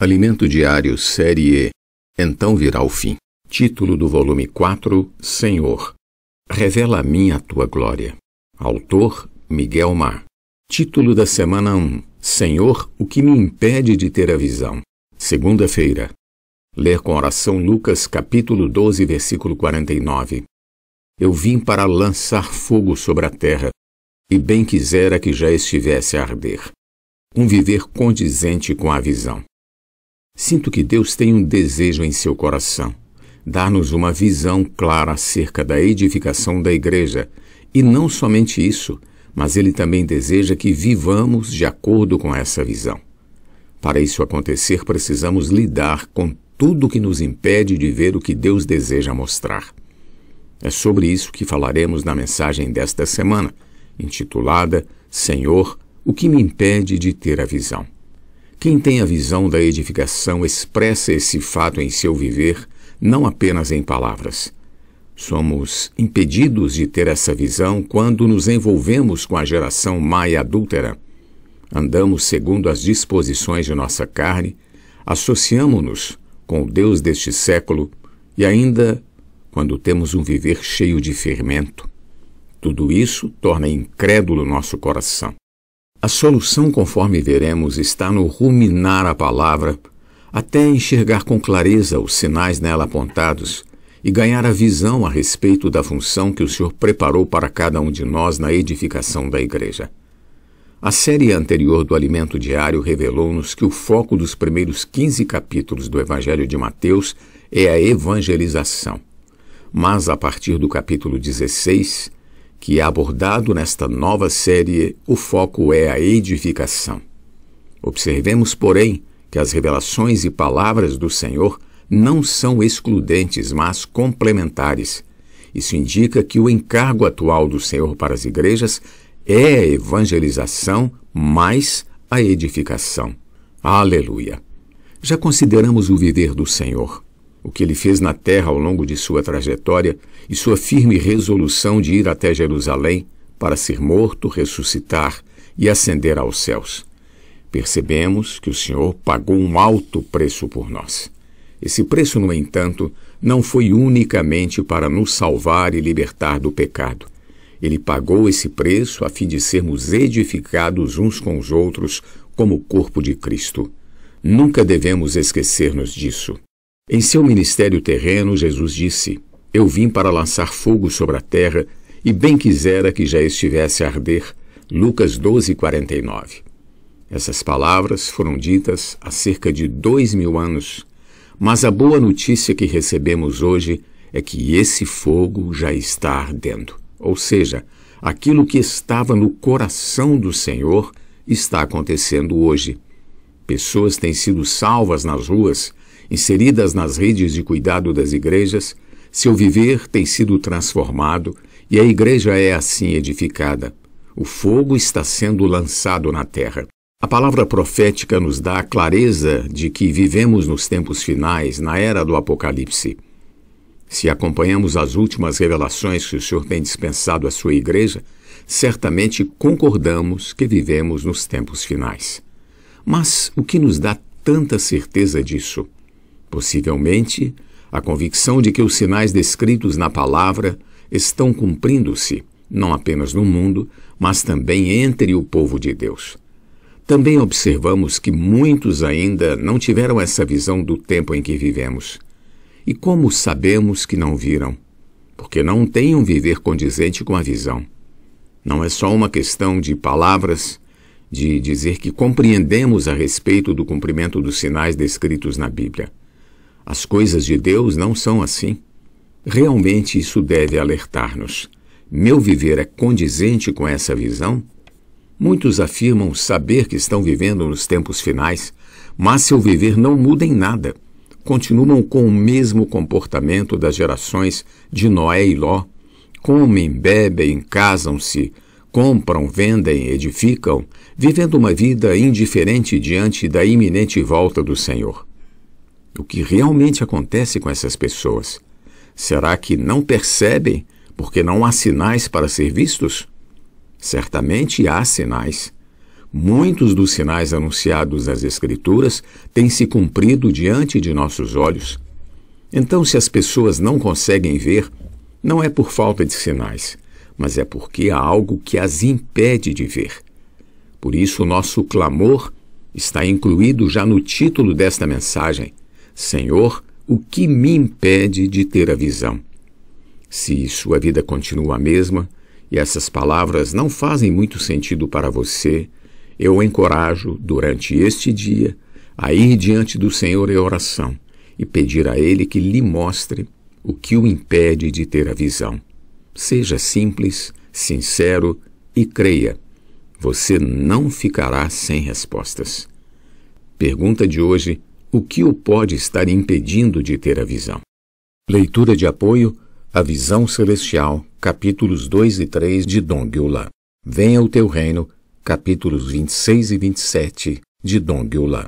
Alimento Diário Série E Então Virá o Fim. Título do volume 4 Senhor. Revela a mim a tua glória. Autor Miguel Mar. Título da semana 1 Senhor, o que me impede de ter a visão? Segunda-feira. Ler com oração Lucas capítulo 12, versículo 49. Eu vim para lançar fogo sobre a terra, e bem quisera que já estivesse a arder. Um viver condizente com a visão. Sinto que Deus tem um desejo em seu coração: dar-nos uma visão clara acerca da edificação da igreja. E não somente isso, mas Ele também deseja que vivamos de acordo com essa visão. Para isso acontecer, precisamos lidar com tudo que nos impede de ver o que Deus deseja mostrar. É sobre isso que falaremos na mensagem desta semana, intitulada Senhor, o que me impede de ter a visão. Quem tem a visão da edificação expressa esse fato em seu viver, não apenas em palavras. Somos impedidos de ter essa visão quando nos envolvemos com a geração má e adúltera. Andamos segundo as disposições de nossa carne, associamo-nos com o Deus deste século e ainda quando temos um viver cheio de fermento. Tudo isso torna incrédulo nosso coração. A solução, conforme veremos, está no ruminar a palavra até enxergar com clareza os sinais nela apontados e ganhar a visão a respeito da função que o Senhor preparou para cada um de nós na edificação da igreja. A série anterior do Alimento Diário revelou-nos que o foco dos primeiros 15 capítulos do Evangelho de Mateus é a evangelização. Mas a partir do capítulo 16, que é abordado nesta nova série, o foco é a edificação. Observemos, porém, que as revelações e palavras do Senhor não são excludentes, mas complementares. Isso indica que o encargo atual do Senhor para as igrejas é a evangelização mais a edificação. Aleluia! Já consideramos o viver do Senhor o que ele fez na terra ao longo de sua trajetória e sua firme resolução de ir até Jerusalém para ser morto, ressuscitar e ascender aos céus. Percebemos que o Senhor pagou um alto preço por nós. Esse preço, no entanto, não foi unicamente para nos salvar e libertar do pecado. Ele pagou esse preço a fim de sermos edificados uns com os outros como o corpo de Cristo. Nunca devemos esquecer-nos disso. Em seu ministério terreno, Jesus disse: Eu vim para lançar fogo sobre a terra, e bem quisera que já estivesse a arder. Lucas 12, 49. Essas palavras foram ditas há cerca de dois mil anos, mas a boa notícia que recebemos hoje é que esse fogo já está ardendo. Ou seja, aquilo que estava no coração do Senhor está acontecendo hoje. Pessoas têm sido salvas nas ruas inseridas nas redes de cuidado das igrejas, seu viver tem sido transformado e a igreja é assim edificada. O fogo está sendo lançado na terra. A palavra profética nos dá a clareza de que vivemos nos tempos finais, na era do Apocalipse. Se acompanhamos as últimas revelações que o Senhor tem dispensado à sua igreja, certamente concordamos que vivemos nos tempos finais. Mas o que nos dá tanta certeza disso? Possivelmente, a convicção de que os sinais descritos na palavra estão cumprindo-se, não apenas no mundo, mas também entre o povo de Deus. Também observamos que muitos ainda não tiveram essa visão do tempo em que vivemos. E como sabemos que não viram? Porque não têm um viver condizente com a visão. Não é só uma questão de palavras, de dizer que compreendemos a respeito do cumprimento dos sinais descritos na Bíblia. As coisas de Deus não são assim. Realmente isso deve alertar-nos. Meu viver é condizente com essa visão? Muitos afirmam saber que estão vivendo nos tempos finais, mas seu viver não muda em nada. Continuam com o mesmo comportamento das gerações de Noé e Ló. Comem, bebem, casam-se, compram, vendem, edificam, vivendo uma vida indiferente diante da iminente volta do Senhor o que realmente acontece com essas pessoas. Será que não percebem porque não há sinais para ser vistos? Certamente há sinais. Muitos dos sinais anunciados nas Escrituras têm se cumprido diante de nossos olhos. Então, se as pessoas não conseguem ver, não é por falta de sinais, mas é porque há algo que as impede de ver. Por isso, o nosso clamor está incluído já no título desta mensagem. Senhor, o que me impede de ter a visão? Se sua vida continua a mesma e essas palavras não fazem muito sentido para você, eu o encorajo, durante este dia, a ir diante do Senhor em oração e pedir a Ele que lhe mostre o que o impede de ter a visão. Seja simples, sincero e creia. Você não ficará sem respostas. Pergunta de hoje o que o pode estar impedindo de ter a visão? Leitura de apoio A Visão Celestial, capítulos 2 e 3 de Dong Yulan. Venha o teu reino, capítulos 26 e 27 de Dong Yulan.